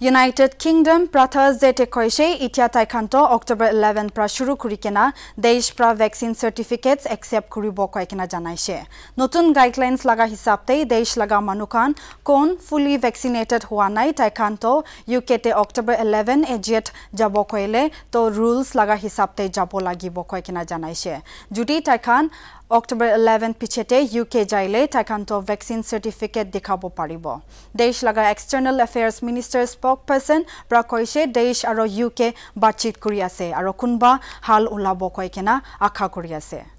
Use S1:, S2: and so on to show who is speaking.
S1: United Kingdom prata zete koishe itia taikanto October 11 Prashuru shuru kurikena desh pra vaccine certificates except kuribo koikena janaishe. Notun guidelines laga hisapte, desh laga manukan kon fully vaccinated Huanai nai taikanto UK te October 11 ejiet jabo koile to rules laga hisapte jabo lagibo koikena Janaise. Judi taikan October 11 Pichete, UK jaile Taikanto Vaccine Certificate Dikabo Paribo. Deish laga External Affairs Ministers স্পকপাৰ্সন পৰা কৈছে দেশ আৰু UK বাতচিত কৰি আছে আৰু কোনোবা হাল ওলাব কয় কেনা আশা কৰি আছে